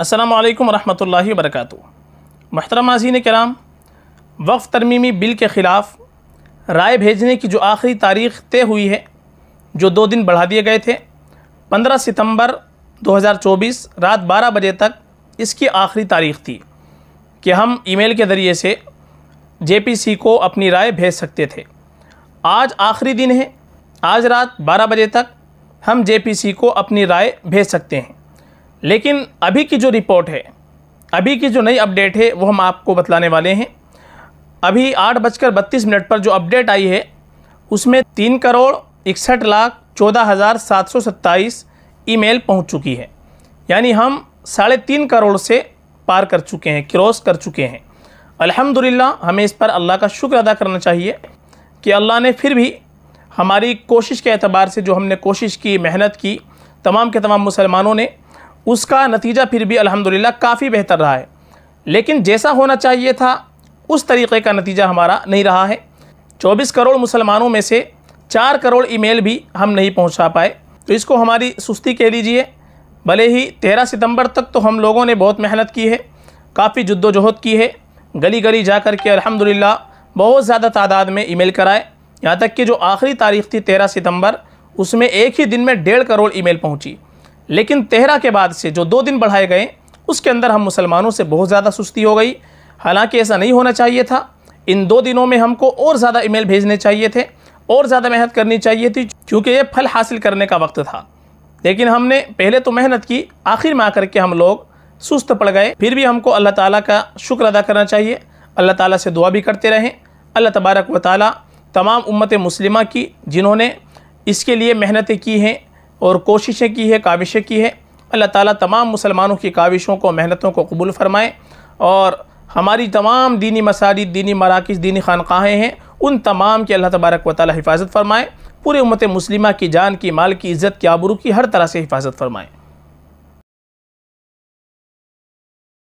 असलकम वरहमल वरक महतरम आजीन कराम वक्फ़ तरमीमी बिल के ख़िलाफ़ राय भेजने की जो आखिरी तारीख तय हुई है जो दो दिन बढ़ा दिए गए थे 15 सितंबर 2024 रात 12 बजे तक इसकी आखिरी तारीख थी कि हम ईमेल के ज़रिए से जेपीसी को अपनी राय भेज सकते थे आज आखिरी दिन है आज रात 12 बजे तक हम जेपीसी को अपनी राय भेज सकते हैं लेकिन अभी की जो रिपोर्ट है अभी की जो नई अपडेट है वो हम आपको बतलाने वाले हैं अभी आठ बजकर बत्तीस मिनट पर जो अपडेट आई है उसमें तीन करोड़ इकसठ लाख चौदह हज़ार सात सौ सत्ताईस ई मेल पहुँच चुकी है यानी हम साढ़े तीन करोड़ से पार कर चुके हैं क्रॉस कर चुके हैं अल्हम्दुलिल्लाह हमें इस पर अल्लाह का शुक्र अदा करना चाहिए कि अल्लाह ने फिर भी हमारी कोशिश के अतबार से जो हमने कोशिश की मेहनत की तमाम के तमाम मुसलमानों ने उसका नतीजा फिर भी अल्हम्दुलिल्लाह काफ़ी बेहतर रहा है लेकिन जैसा होना चाहिए था उस तरीक़े का नतीजा हमारा नहीं रहा है 24 करोड़ मुसलमानों में से 4 करोड़ ईमेल भी हम नहीं पहुंचा पाए तो इसको हमारी सुस्ती कह लीजिए भले ही 13 सितंबर तक तो हम लोगों ने बहुत मेहनत की है काफ़ी जद्दोजहद की है गली गली जा कर के अलहमदिल्ला बहुत ज़्यादा तादाद में ईमेल कराए यहाँ तक कि जो आखिरी तारीख थी तेरह सितम्बर उसमें एक ही दिन में डेढ़ करोड़ ईमेल पहुँची लेकिन तेहरा के बाद से जो दो दिन बढ़ाए गए उसके अंदर हम मुसलमानों से बहुत ज़्यादा सुस्ती हो गई हालांकि ऐसा नहीं होना चाहिए था इन दो दिनों में हमको और ज़्यादा ईमेल भेजने चाहिए थे और ज़्यादा मेहनत करनी चाहिए थी क्योंकि ये फल हासिल करने का वक्त था लेकिन हमने पहले तो मेहनत की आखिर में आकर के हम लोग सुस्त पड़ गए फिर भी हमको अल्लाह ताला का शुक्र अदा करना चाहिए अल्लाह ताला से दुआ भी करते रहें अल्लाह तबारक व ताली तमाम उम्मत मुस्लिमा की जिन्होंने इसके लिए मेहनतें की हैं और कोशिशें की है काविशें की है अल्लाह ताला तमाम मुसलमानों की काविशों को मेहनतों को कबूल फ़रमाएँ और हमारी तमाम दीनी मसाजिद दीनी मराकज़ दीनी खानकाहें हैं उन तमाम की अल्लाह तबारक व ताली हिफाजत फ़रमाएँ पूरे उम्मत मुस्लिमा की जान की माल की इज़्ज़त की आबरू की हर तरह से हिफाजत फ़रमाएँ